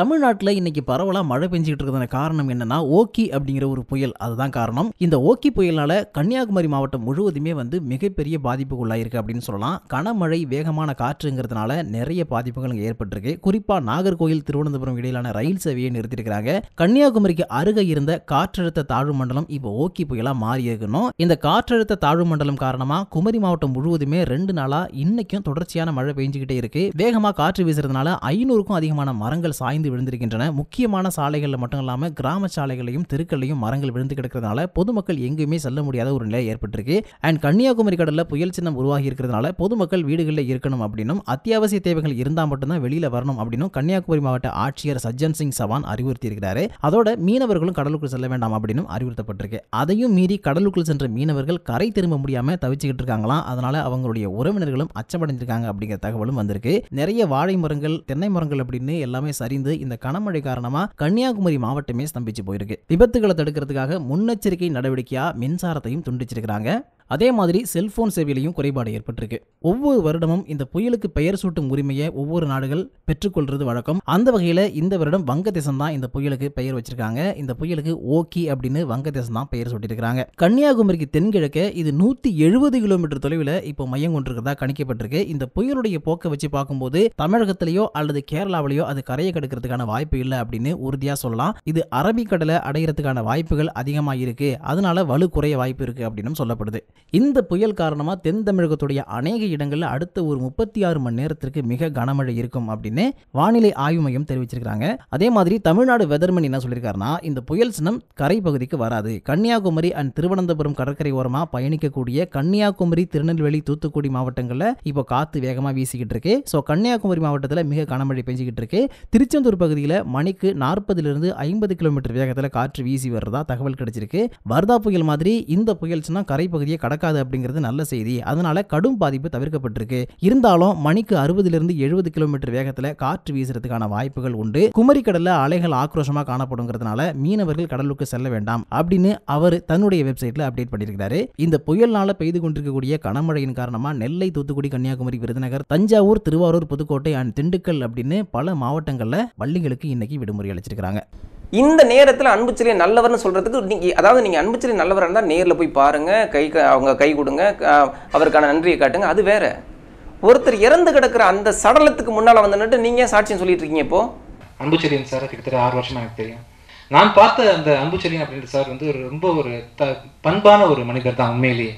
தமிழ்நாட்டில் இன்னைக்கு பரவலாக மழை பெஞ்சிக்கிட்டு இருக்கிறதான காரணம் என்னன்னா ஓக்கி அப்படிங்கிற ஒரு புயல் அதுதான் காரணம் இந்த ஓக்கி புயலால் கன்னியாகுமரி மாவட்டம் முழுவதுமே வந்து மிகப்பெரிய பாதிப்புக்குள்ளாயிருக்கு அப்படின்னு சொல்லலாம் கனமழை வேகமான காற்றுங்கிறதுனால நிறைய பாதிப்புகள் இங்கே ஏற்பட்டிருக்கு குறிப்பாக நாகர்கோயில் திருவனந்தபுரம் இடையிலான ரயில் சேவையை நிறுத்திருக்கிறாங்க கன்னியாகுமரிக்கு அருகே இருந்த காற்றழுத்த தாழ்வு மண்டலம் இப்போ ஓக்கி புயலாக மாறி இருக்கணும் இந்த காற்றழுத்த தாழ்வு மண்டலம் காரணமாக குமரி மாவட்டம் முழுவதுமே ரெண்டு நாளாக இன்னைக்கும் தொடர்ச்சியான மழை பெஞ்சிக்கிட்டே இருக்கு வேகமாக காற்று வீசுறதுனால ஐநூறுக்கும் அதிகமான மரங்கள் சாய்ந்து விழுந்திருக்கின்றன முக்கியமான சாலைகளில் மட்டும் இல்லாமல் கிராம சாலைகளையும் தெருக்களையும் மரங்கள் விழுந்து கிடக்கிறதுனால பொதுமக்கள் எங்கேயுமே செல்ல முடியாத ஒரு நிலை ஏற்பட்டிருக்கு அண்ட் கன்னியாகுமரி கடலில் புயல் சின்னம் உருவாகி இருக்கிறதுனால பொதுமக்கள் வீடுகளில் இருக்கணும் அப்படின்னும் அத்தியாவசிய தேவைகள் இருந்தால் மட்டும்தான் வெளியில் வரணும் அப்படின்னும் கன்னியாகுமரி மாவட்ட ஆட்சியர் சஜ்ஜன் சிங் சவான் அறிவுறுத்தி இருக்கிறாரு அதோட மீனவர்களும் கடலுக்குள் செல்ல வேண்டாம் அப்படின்னு அறிவுறுத்தப்பட்டிருக்கு அதையும் மீறி கடலுக்குள் சென்ற மீனவர்கள் கரை திரும்ப முடியாம தவிச்சுக்கிட்டு இருக்காங்களாம் அதனால அவங்களுடைய உறவினர்களும் அச்சமடைஞ்சிருக்காங்க அப்படிங்கிற தகவலும் வந்திருக்கு நிறைய வாழை மரங்கள் தென்னை மரங்கள் அப்படின்னு எல்லாமே சரிந்து வருது இந்த கனமழை காரணமா கன்னியாகுமரி மாவட்டமே ஸ்தம்பிச்சு போயிருக்கு விபத்துகளை தடுக்கிறதுக்காக முன்னெச்சரிக்கை நடவடிக்கையா மின்சாரத்தையும் துண்டிச்சிருக்கிறாங்க அதே மாதிரி செல்போன் சேவையிலையும் குறைபாடு ஏற்பட்டிருக்கு ஒவ்வொரு வருடமும் இந்த புயலுக்கு பெயர் சூட்டும் உரிமையை ஒவ்வொரு நாடுகள் பெற்றுக்கொள்வது வழக்கம் அந்த வகையில் இந்த வருடம் வங்கதேசம் தான் இந்த புயலுக்கு பெயர் வச்சிருக்காங்க இந்த புயலுக்கு ஓகி அப்படின்னு வங்கதேசம் தான் பெயர் சூட்டியிருக்காங்க கன்னியாகுமரிக்கு தென்கிழக்க இது நூற்றி எழுபது கிலோமீட்டர் தொலைவில் இப்போ மையம் கொண்டிருக்கிறதா கணிக்கப்பட்டிருக்கு இந்த புயலுடைய போக்கை வச்சு பார்க்கும்போது தமிழகத்திலேயோ அல்லது கேரளாவிலேயோ அது கரையை கெடுக்கிறதுக்கான வாய்ப்பு இல்லை அப்படின்னு உறுதியாக சொல்லலாம் இது அரபிக்கடலை அடைகிறதுக்கான வாய்ப்புகள் அதிகமாக இருக்கு அதனால வலு குறைய வாய்ப்பு இருக்கு அப்படின்னு சொல்லப்படுது இந்த புயல் காரணமாக தென் தமிழகத்துடைய அநேக இடங்களில் அடுத்த ஒரு முப்பத்தி ஆறு மணி நேரத்திற்கு மிக கனமழை இருக்கும் அப்படின்னு வானிலை ஆய்வு மையம் தெரிவிச்சிருக்காங்க அதே மாதிரி தமிழ்நாடு வெதர்மன் என்ன சொல்லியிருக்காருன்னா இந்த புயல் சின்னம் கரை பகுதிக்கு வராது கன்னியாகுமரி அண்ட் திருவனந்தபுரம் கடற்கரை ஓரமாக பயணிக்கக்கூடிய கன்னியாகுமரி திருநெல்வேலி தூத்துக்குடி மாவட்டங்களில் இப்போ காற்று வேகமாக வீசிக்கிட்டு இருக்கு ஸோ கன்னியாகுமரி மாவட்டத்தில் மிக கனமழை பெஞ்சிக்கிட்டு இருக்கு திருச்செந்தூர் பகுதியில் மணிக்கு நாற்பதுலேருந்து ஐம்பது கிலோமீட்டர் வேகத்தில் காற்று வீசி வர்றதா தகவல் கிடைச்சிருக்கு வர்தா புயல் மாதிரி இந்த புயல் சின்னம் கரை பகுதியை நடக்காது அப்படிங்கிறது நல்ல செய்தி அதனால கடும் பாதிப்பு தவிர்க்கப்பட்டிருக்கு இருந்தாலும் மணிக்கு இருந்து எழுபது கிலோமீட்டர் வேகத்தில் காற்று வீசுறதுக்கான வாய்ப்புகள் உண்டு குமரிக்கடலில் அலைகள் ஆக்ரோஷமாக காணப்படுங்கிறதுனால மீனவர்கள் கடலுக்கு செல்ல வேண்டாம் அப்படின்னு அவர் தன்னுடைய வெப்சைட்ல அப்டேட் பண்ணியிருக்கிறாரு இந்த நாள பெய்து கொண்டிருக்கக்கூடிய கனமழையின் காரணமாக நெல்லை தூத்துக்குடி கன்னியாகுமரி விருதுநகர் தஞ்சாவூர் திருவாரூர் புதுக்கோட்டை அண்ட் திண்டுக்கல் அப்படின்னு பல மாவட்டங்களில் பள்ளிகளுக்கு இன்னைக்கு விடுமுறை அளிச்சிருக்கிறாங்க இந்த நேரத்தில் அன்புச்சிலை நல்லவர்னு சொல்கிறதுக்கு நீங்கள் அதாவது நீங்கள் அன்புச்சிலை நல்லவராக இருந்தால் நேரில் போய் பாருங்கள் கை அவங்க கை கொடுங்க அவருக்கான நன்றியை காட்டுங்க அது வேறு ஒருத்தர் இறந்து கிடக்கிற அந்த சடலத்துக்கு முன்னால் வந்துட்டு நீங்கள் சாட்சியம் சொல்லிட்டு இருக்கீங்க இப்போ அன்புச்செலியன் சார் கிட்டத்தட்ட ஆறு வருஷம் எனக்கு தெரியும் நான் பார்த்த அந்த அம்புச்செலியன் அப்படின்ற சார் வந்து ஒரு ரொம்ப ஒரு பண்பான ஒரு மனிதர் தான் உண்மையிலேயே